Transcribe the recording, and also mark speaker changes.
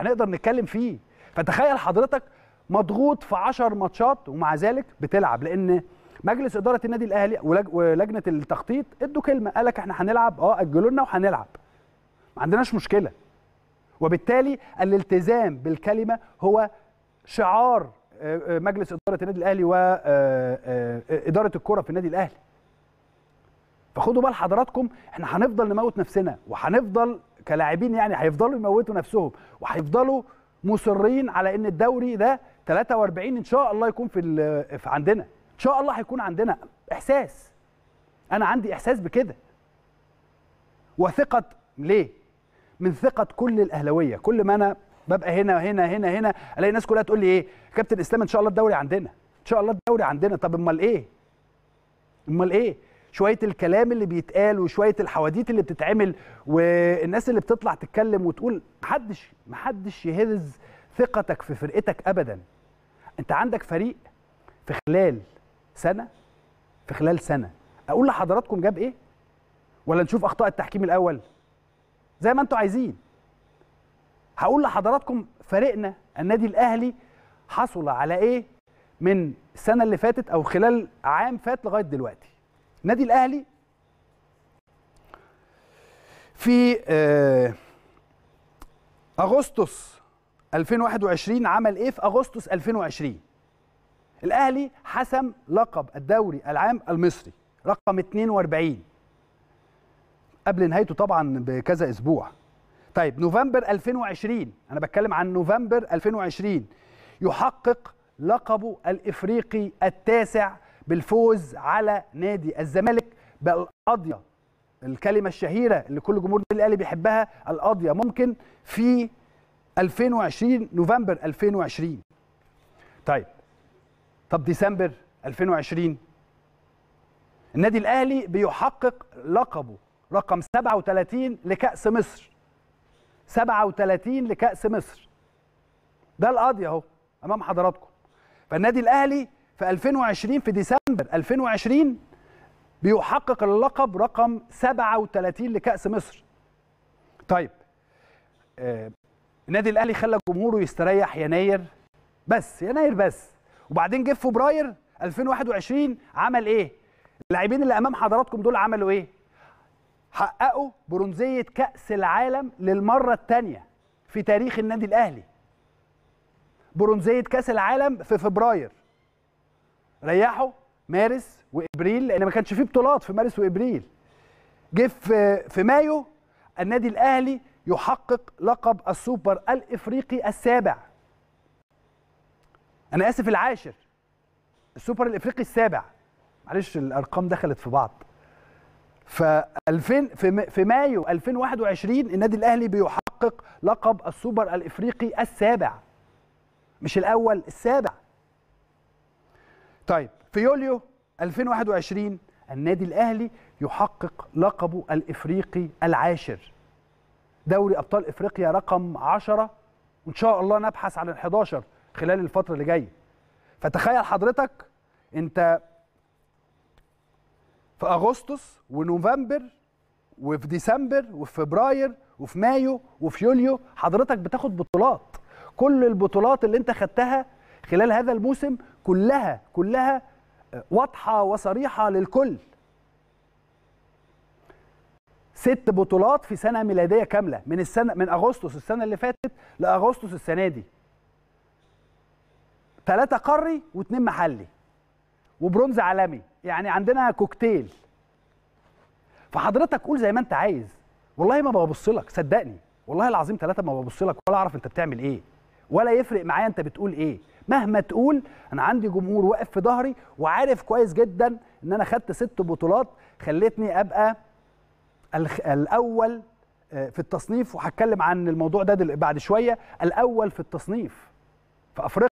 Speaker 1: هنقدر نتكلم فيه فتخيل حضرتك مضغوط في 10 ماتشات ومع ذلك بتلعب لان مجلس اداره النادي الاهلي ولجنه التخطيط ادوا كلمه قال لك احنا هنلعب اه اجلوا لنا وهنلعب ما عندناش مشكله وبالتالي الالتزام بالكلمه هو شعار آه، آه، مجلس اداره النادي الاهلي واداره آه، الكره في النادي الاهلي فخدوا بال حضراتكم احنا هنفضل نموت نفسنا وهنفضل كلاعبين يعني هيفضلوا يموتوا نفسهم وهيفضلوا مصرين على ان الدوري ده 43 ان شاء الله يكون في, في عندنا ان شاء الله هيكون عندنا احساس انا عندي احساس بكده وثقه ليه من ثقه كل الاهلاويه كل ما انا ببقى هنا هنا هنا هنا الاقي الناس كلها تقول لي ايه كابتن اسلام ان شاء الله الدوري عندنا ان شاء الله الدوري عندنا طب امال ايه امال ايه شويه الكلام اللي بيتقال وشويه الحواديت اللي بتتعمل والناس اللي بتطلع تتكلم وتقول محدش محدش يهز ثقتك في فرقتك ابدا انت عندك فريق في خلال سنه في خلال سنه اقول لحضراتكم جاب ايه ولا نشوف اخطاء التحكيم الاول زي ما انتم عايزين هقول لحضراتكم فريقنا النادي الاهلي حصل على ايه من السنه اللي فاتت او خلال عام فات لغايه دلوقتي النادي الاهلي في آه، اغسطس 2021 عمل ايه في اغسطس 2020 الاهلي حسم لقب الدوري العام المصري رقم 42 قبل نهايته طبعا بكذا اسبوع طيب نوفمبر 2020 انا بتكلم عن نوفمبر 2020 يحقق لقبه الافريقي التاسع بالفوز على نادي الزمالك بالقضيه الكلمه الشهيره اللي كل جمهور النادي الاهلي بيحبها القضيه ممكن في 2020 نوفمبر 2020 طيب طب ديسمبر 2020 النادي الاهلي بيحقق لقبه رقم 37 لكأس مصر 37 لكأس مصر ده القاضي اهو امام حضراتكم فالنادي الاهلي في 2020 في ديسمبر 2020 بيحقق اللقب رقم 37 لكأس مصر طيب آه، النادي الاهلي خلى جمهوره يستريح يناير بس يناير بس وبعدين جه فبراير 2021 عمل ايه اللاعبين اللي امام حضراتكم دول عملوا ايه حققوا برونزيه كاس العالم للمره الثانيه في تاريخ النادي الاهلي برونزيه كاس العالم في فبراير ريحوا مارس وابريل لان ما كانش فيه بطولات في مارس وابريل جه في في مايو النادي الاهلي يحقق لقب السوبر الافريقي السابع انا اسف العاشر السوبر الافريقي السابع معلش الارقام دخلت في بعض ف 2000 في مايو 2021 النادي الاهلي بيحقق لقب السوبر الافريقي السابع مش الاول السابع طيب في يوليو 2021 النادي الاهلي يحقق لقبه الافريقي العاشر دوري ابطال افريقيا رقم 10 وان شاء الله نبحث عن ال11 خلال الفتره اللي جايه فتخيل حضرتك انت في اغسطس ونوفمبر وفي ديسمبر وفي فبراير وفي مايو وفي يوليو حضرتك بتاخد بطولات كل البطولات اللي انت خدتها خلال هذا الموسم كلها كلها آه، واضحه وصريحه للكل ست بطولات في سنه ميلاديه كامله من السنه من اغسطس السنه اللي فاتت لاغسطس السنه دي ثلاثه قاري واثنين محلي وبرونز عالمي يعني عندنا كوكتيل فحضرتك قول زي ما انت عايز والله ما ببص لك صدقني والله العظيم ثلاثه ما ببص لك ولا اعرف انت بتعمل ايه ولا يفرق معايا انت بتقول ايه مهما تقول انا عندي جمهور واقف في ظهري وعارف كويس جدا ان انا خدت ست بطولات خلتني ابقى الاول آه، في التصنيف وهتكلم عن الموضوع ده بعد شويه الاول في التصنيف في افريقيا